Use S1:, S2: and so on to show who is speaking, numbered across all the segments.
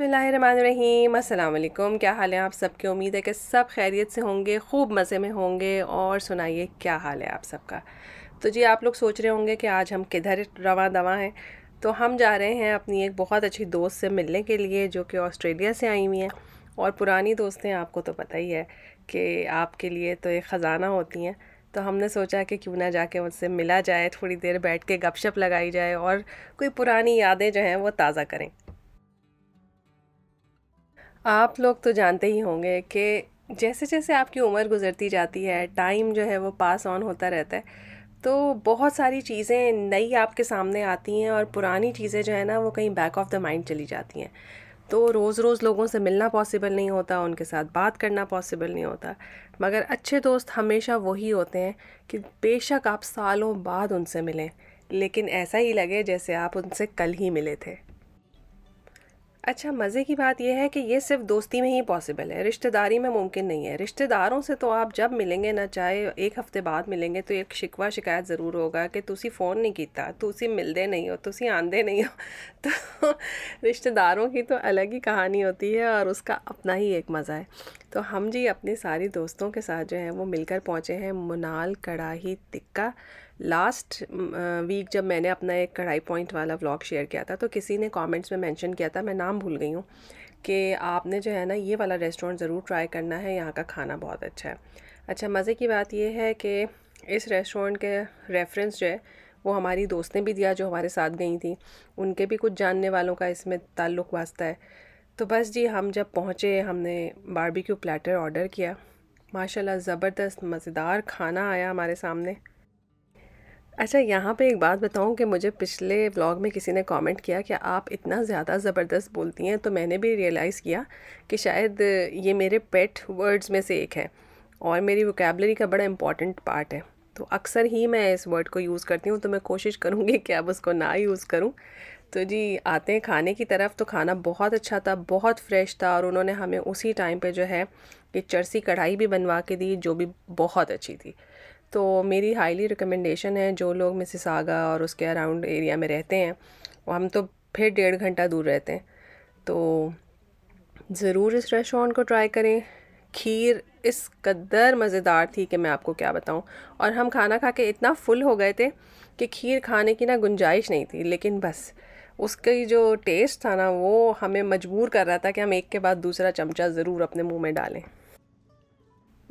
S1: बसमीम अल्लाम क्या हाल है आप सबके उम्मीद है कि सब खैरियत से होंगे खूब मज़े में होंगे और सुनाइए क्या हाल है आप सबका तो जी आप लोग सोच रहे होंगे कि आज हम किधर रवा दवा हैं तो हम जा रहे हैं अपनी एक बहुत अच्छी दोस्त से मिलने के लिए जो कि ऑस्ट्रेलिया से आई हुई हैं और पुरानी दोस्तें आपको तो पता ही है कि आपके लिए तो एक ख़ज़ाना होती हैं तो हमने सोचा कि क्यों ना जाके उनसे मिला जाए थोड़ी देर बैठ के गपशप लगाई जाए और कोई पुरानी यादें जो हैं वो ताज़ा करें आप लोग तो जानते ही होंगे कि जैसे जैसे आपकी उम्र गुजरती जाती है टाइम जो है वो पास ऑन होता रहता है तो बहुत सारी चीज़ें नई आपके सामने आती हैं और पुरानी चीज़ें जो है ना वो कहीं बैक ऑफ द माइंड चली जाती हैं तो रोज़ रोज़ लोगों से मिलना पॉसिबल नहीं होता उनके साथ बात करना पॉसिबल नहीं होता मगर अच्छे दोस्त हमेशा वही होते हैं कि बेशक आप सालों बाद उनसे मिलें लेकिन ऐसा ही लगे जैसे आप उनसे कल ही मिले थे अच्छा मज़े की बात यह है कि ये सिर्फ दोस्ती में ही पॉसिबल है रिश्तेदारी में मुमकिन नहीं है रिश्तेदारों से तो आप जब मिलेंगे ना चाहे एक हफ्ते बाद मिलेंगे तो एक शिकवा शिकायत ज़रूर होगा कि तुसी फ़ोन नहीं किया तुसी मिलते नहीं हो तुसी आंदे नहीं हो तो रिश्तेदारों की तो अलग ही कहानी होती है और उसका अपना ही एक मज़ा है तो हम जी अपने सारे दोस्तों के साथ जो है वो मिलकर पहुँचे हैं Monal karahi tikka last week mm, uh, जब मैंने अपना एक कढ़ाई पॉइंट वाला व्लॉग शेयर किया था तो किसी ने कमेंट्स में मेंशन किया था मैं नाम भूल गई हूँ कि आपने जो है ना ये वाला रेस्टोरेंट ज़रूर ट्राई करना है यहाँ का खाना बहुत अच्छा है अच्छा मज़े की बात यह है कि इस रेस्टोरेंट के रेफरेंस जो है वो हमारी दोस्त ने भी दिया जो हमारे साथ गई थी उनके भी कुछ जानने वालों का इसमें ताल्लुक़ वास्ता है तो बस जी हम जब पहुँचे हमने बारबेक्यू प्लेटर ऑर्डर किया माशाल्लाह ज़बरदस्त मज़ेदार खाना आया हमारे सामने अच्छा यहाँ पे एक बात बताऊँ कि मुझे पिछले व्लॉग में किसी ने कमेंट किया कि आप इतना ज़्यादा ज़बरदस्त बोलती हैं तो मैंने भी रियलाइज़ किया कि शायद ये मेरे पेट वर्ड्स में से एक है और मेरी वोकेबलरी का बड़ा इम्पॉर्टेंट पार्ट है तो अक्सर ही मैं इस वर्ड को यूज़ करती हूँ तो मैं कोशिश करूँगी कि अब उसको ना यूज़ करूँ तो जी आते हैं खाने की तरफ तो खाना बहुत अच्छा था बहुत फ्रेश था और उन्होंने हमें उसी टाइम पर जो है कि चरसी कढ़ाई भी बनवा के दी जो भी बहुत अच्छी थी तो मेरी हाईली रिकमेंडेशन है जो लोग मिसिस सागा और उसके अराउंड एरिया में रहते हैं वो हम तो फिर डेढ़ घंटा दूर रहते हैं तो ज़रूर इस रेस्टोरेंट को ट्राई करें खीर इस कदर मज़ेदार थी कि मैं आपको क्या बताऊं और हम खाना खा के इतना फुल हो गए थे कि खीर खाने की ना गुंजाइश नहीं थी लेकिन बस उसकी जो टेस्ट था ना वो हमें मजबूर कर रहा था कि हम एक के बाद दूसरा चमचा ज़रूर अपने मुंह में डालें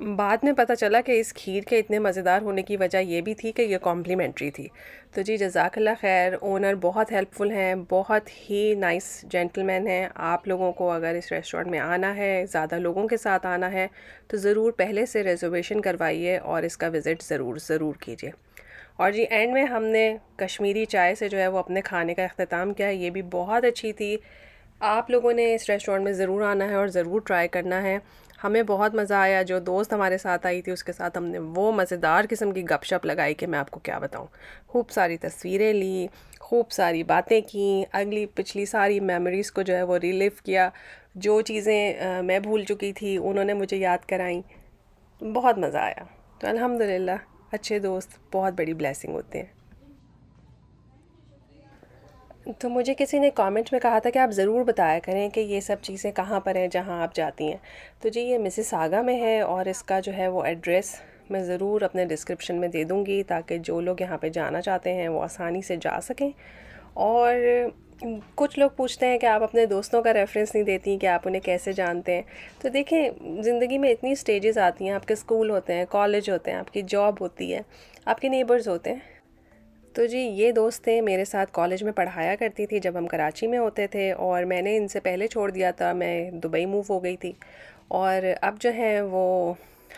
S1: बाद में पता चला कि इस खीर के इतने मज़ेदार होने की वजह ये भी थी कि यह कॉम्प्लीमेंट्री थी तो जी जजाकल्ला खैर ओनर बहुत हेल्पफुल हैं बहुत ही नाइस जेंटलमैन हैं आप लोगों को अगर इस रेस्टोरेंट में आना है ज़्यादा लोगों के साथ आना है तो ज़रूर पहले से रिजर्वेशन करवाइए और इसका विज़िट ज़रूर ज़रूर कीजिए और जी एंड में हमने कश्मीरी चाय से जो है वो अपने खाने का अख्ताम किया ये भी बहुत अच्छी थी आप लोगों ने इस रेस्टोरेंट में ज़रूर आना है और ज़रूर ट्राई करना है हमें बहुत मज़ा आया जो दोस्त हमारे साथ आई थी उसके साथ हमने वो मज़ेदार किस्म की गपशप लगाई कि मैं आपको क्या बताऊँ खूब सारी तस्वीरें ली खूब सारी बातें की अगली पिछली सारी मेमोरीज़ को जो है वो रिलीव किया जो चीज़ें मैं भूल चुकी थी उन्होंने मुझे याद कराई बहुत मज़ा आया तो अलहमदिल्ला अच्छे दोस्त बहुत बड़ी ब्लेसिंग होते हैं तो मुझे किसी ने कमेंट में कहा था कि आप ज़रूर बताया करें कि ये सब चीज़ें कहाँ पर हैं जहाँ आप जाती हैं तो जी ये मिसेस आगा में है और इसका जो है वो एड्रेस मैं ज़रूर अपने डिस्क्रिप्शन में दे दूँगी ताकि जो लोग यहाँ पर जाना चाहते हैं वो आसानी से जा सकें और कुछ लोग पूछते हैं कि आप अपने दोस्तों का रेफरेंस नहीं देती कि आप उन्हें कैसे जानते हैं तो देखें ज़िंदगी में इतनी स्टेजेस आती हैं आपके स्कूल होते हैं कॉलेज होते हैं आपकी जॉब होती है आपके नेबर्स होते हैं तो जी ये दोस्त थे मेरे साथ कॉलेज में पढ़ाया करती थी जब हम कराची में होते थे और मैंने इनसे पहले छोड़ दिया था मैं दुबई मूव हो गई थी और अब जो है वो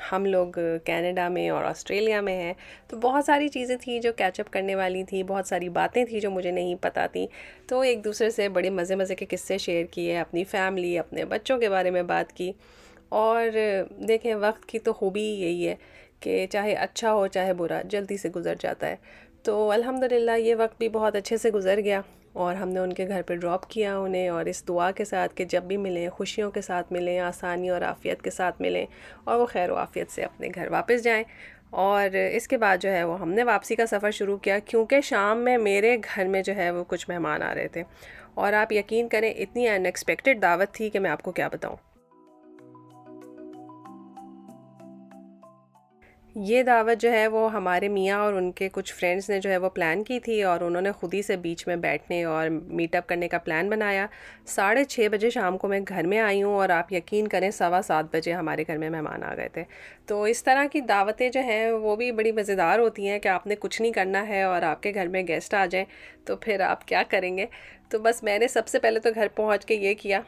S1: हम लोग कनाडा में और ऑस्ट्रेलिया में हैं तो बहुत सारी चीज़ें थी जो कैचअप करने वाली थी बहुत सारी बातें थी जो मुझे नहीं पता थी तो एक दूसरे से बड़े मज़े मज़े के किस्से शेयर किए अपनी फैमिली अपने बच्चों के बारे में बात की और देखें वक्त की तो खूबी यही है कि चाहे अच्छा हो चाहे बुरा जल्दी से गुजर जाता है तो अल्हम्दुलिल्लाह ये वक्त भी बहुत अच्छे से गुजर गया और हमने उनके घर पर ड्रॉप किया उन्हें और इस दुआ के साथ कि जब भी मिलें खुशियों के साथ मिलें आसानी और आफ़ियत के साथ मिलें और वो खैर आफ़ियत से अपने घर वापस जाएं और इसके बाद जो है वो हमने वापसी का सफ़र शुरू किया क्योंकि शाम में मेरे घर में जो है वो कुछ मेहमान आ रहे थे और आप यकीन करें इतनी अनएक्सपेक्टेड दावत थी कि मैं आपको क्या बताऊँ ये दावत जो है वो हमारे मियाँ और उनके कुछ फ्रेंड्स ने जो है वो प्लान की थी और उन्होंने ख़ुद ही से बीच में बैठने और मीटअप करने का प्लान बनाया साढ़े छः बजे शाम को मैं घर में आई हूँ और आप यकीन करें सवा सात बजे हमारे घर में मेहमान आ गए थे तो इस तरह की दावतें जो हैं वो भी बड़ी मज़ेदार होती हैं कि आपने कुछ नहीं करना है और आपके घर में गेस्ट आ जाएँ तो फिर आप क्या करेंगे तो बस मैंने सबसे पहले तो घर पहुँच के ये किया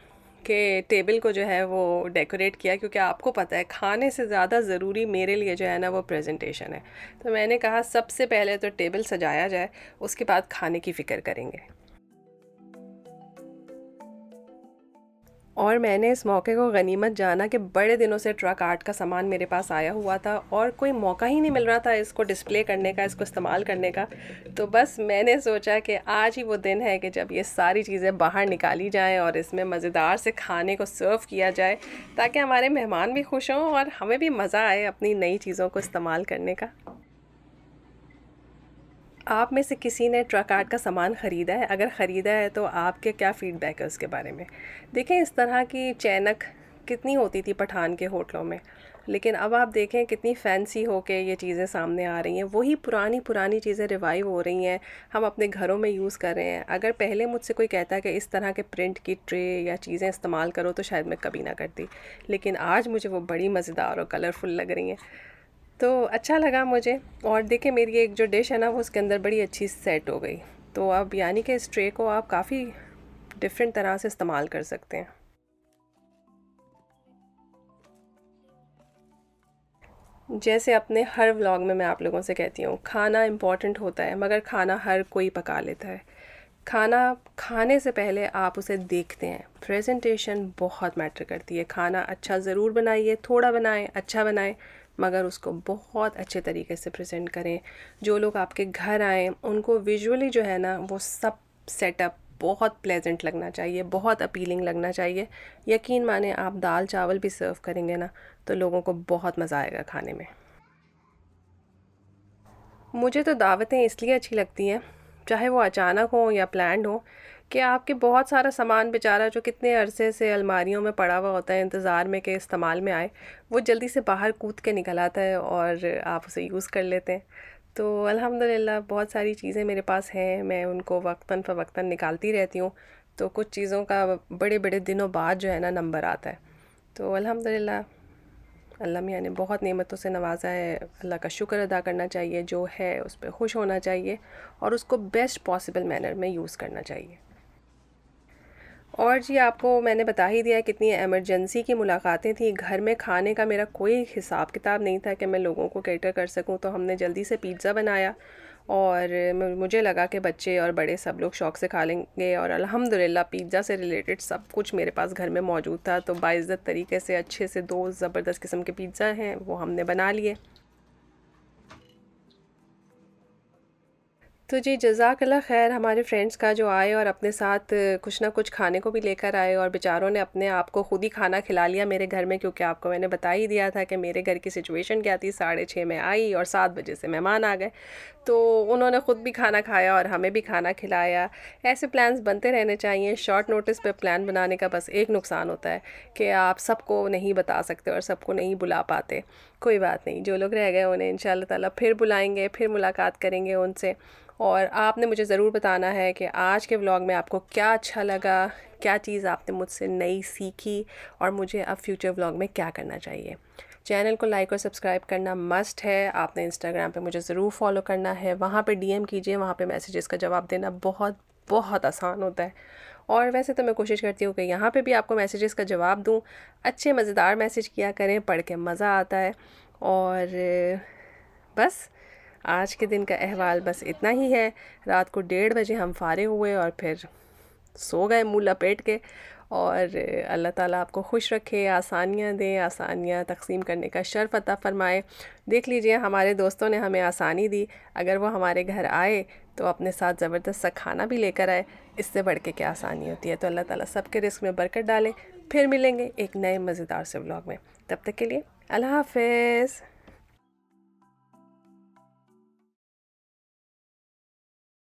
S1: के टेबल को जो है वो डेकोरेट किया क्योंकि आपको पता है खाने से ज़्यादा ज़रूरी मेरे लिए जो है ना वो प्रेजेंटेशन है तो मैंने कहा सबसे पहले तो टेबल सजाया जाए उसके बाद खाने की फ़िक्र करेंगे और मैंने इस मौके को गनीमत जाना कि बड़े दिनों से ट्रक आर्ट का सामान मेरे पास आया हुआ था और कोई मौका ही नहीं मिल रहा था इसको डिस्प्ले करने का इसको इस्तेमाल करने का तो बस मैंने सोचा कि आज ही वो दिन है कि जब ये सारी चीज़ें बाहर निकाली जाएँ और इसमें मज़ेदार से खाने को सर्व किया जाए ताकि हमारे मेहमान भी खुश हों और हमें भी मज़ा आए अपनी नई चीज़ों को इस्तेमाल करने का आप में से किसी ने ट्रक आर्ट का सामान ख़रीदा है अगर ख़रीदा है तो आपके क्या फ़ीडबैक है उसके बारे में देखें इस तरह की चैनक कितनी होती थी पठान के होटलों में लेकिन अब आप देखें कितनी फैंसी हो के ये चीज़ें सामने आ रही हैं वही पुरानी पुरानी चीज़ें रिवाइव हो रही हैं हम अपने घरों में यूज़ कर रहे हैं अगर पहले मुझसे कोई कहता है कि इस तरह के प्रिंट की ट्रे या चीज़ें इस्तेमाल करो तो शायद मैं कभी ना करती लेकिन आज मुझे वो बड़ी मज़ेदार और कलरफुल लग रही हैं तो अच्छा लगा मुझे और देखिए मेरी एक जो डिश है ना वो उसके अंदर बड़ी अच्छी सेट हो गई तो अब यानी कि इस ट्रे को आप काफ़ी डिफरेंट तरह से इस्तेमाल कर सकते हैं जैसे अपने हर व्लॉग में मैं आप लोगों से कहती हूँ खाना इम्पॉर्टेंट होता है मगर खाना हर कोई पका लेता है खाना खाने से पहले आप उसे देखते हैं प्रेजेंटेशन बहुत मैटर करती है खाना अच्छा ज़रूर बनाइए थोड़ा बनाएं अच्छा बनाएं मगर उसको बहुत अच्छे तरीके से प्रेजेंट करें जो लोग आपके घर आएँ उनको विजुअली जो है ना वो सब सेटअप बहुत प्लेजेंट लगना चाहिए बहुत अपीलिंग लगना चाहिए यकीन माने आप दाल चावल भी सर्व करेंगे ना तो लोगों को बहुत मज़ा आएगा खाने में मुझे तो दावतें इसलिए अच्छी लगती हैं चाहे वो अचानक हो या प्लान हो कि आपके बहुत सारा सामान बेचारा जो कितने अरसे से अलमारियों में पड़ा हुआ होता है इंतज़ार में के इस्तेमाल में आए वो जल्दी से बाहर कूद के निकल आता है और आप उसे यूज़ कर लेते हैं तो अल्हम्दुलिल्लाह बहुत सारी चीज़ें मेरे पास हैं मैं उनको वक्ता फ़वक्ता निकालती रहती हूँ तो कुछ चीज़ों का बड़े बड़े दिनों बाद जो है ना नंबर आता है तो अलहमदिल्ला अल्लाह मियाँ ने बहुत नेमतों से नवाजा है अल्लाह का शुक्र अदा करना चाहिए जो है उस पर खुश होना चाहिए और उसको बेस्ट पॉसिबल मैनर में यूज़ करना चाहिए और जी आपको मैंने बता ही दिया कितनी एमरजेंसी की मुलाकातें थी घर में खाने का मेरा कोई हिसाब किताब नहीं था कि मैं लोगों को कैटर कर सकूं तो हमने जल्दी से पिज़्ज़ा बनाया और मुझे लगा कि बच्चे और बड़े सब लोग शौक़ से खा लेंगे और अल्हम्दुलिल्लाह पिज़्ज़ा से रिलेटेड सब कुछ मेरे पास घर में मौजूद था तो बाइज़्ज़त तरीके से अच्छे से दो ज़बरदस्त किस्म के पिज़्ज़ा हैं वो हमने बना लिए तो जी अल्लाह खैर हमारे फ्रेंड्स का जो आए और अपने साथ कुछ ना कुछ खाने को भी लेकर आए और बेचारों ने अपने आप को ख़ुद ही खाना खिला लिया मेरे घर में क्योंकि आपको मैंने बता ही दिया था कि मेरे घर की सिचुएशन क्या थी साढ़े छः में आई और सात बजे से मेहमान आ गए तो उन्होंने ख़ुद भी खाना खाया और हमें भी खाना खिलाया ऐसे प्लान्स बनते रहने चाहिए शॉर्ट नोटिस पर प्लान बनाने का बस एक नुकसान होता है कि आप सबको नहीं बता सकते और सबको नहीं बुला पाते कोई बात नहीं जो लोग रह गए उन्हें इन ताला फिर बुलाएंगे फिर मुलाकात करेंगे उनसे और आपने मुझे ज़रूर बताना है कि आज के व्लॉग में आपको क्या अच्छा लगा क्या चीज़ आपने मुझसे नई सीखी और मुझे अब फ्यूचर व्लॉग में क्या करना चाहिए चैनल को लाइक और सब्सक्राइब करना मस्ट है आपने इंस्टाग्राम पे मुझे ज़रूर फॉलो करना है वहाँ पे डीएम कीजिए वहाँ पे मैसेजेस का जवाब देना बहुत बहुत आसान होता है और वैसे तो मैं कोशिश करती हूँ कि यहाँ पे भी आपको मैसेजेस का जवाब दूँ अच्छे मज़ेदार मैसेज किया करें पढ़ के मज़ा आता है और बस आज के दिन का अहवाल बस इतना ही है रात को डेढ़ बजे हम फारे हुए और फिर सो गए मुँह लपेट के और अल्लाह ताला आपको खुश रखे आसानियाँ दें आसानियाँ तकसीम करने का शर्फ अता फ़रमाए देख लीजिए हमारे दोस्तों ने हमें आसानी दी अगर वो हमारे घर आए तो अपने साथ ज़बरदस्त सा खाना भी लेकर आए इससे बढ़ के क्या आसानी होती है तो अल्लाह ताला सबके रिस्क में बरकत डालें फिर मिलेंगे एक नए मज़ेदार से ब्लॉग में तब तक के लिए अल्लाह हाफिज़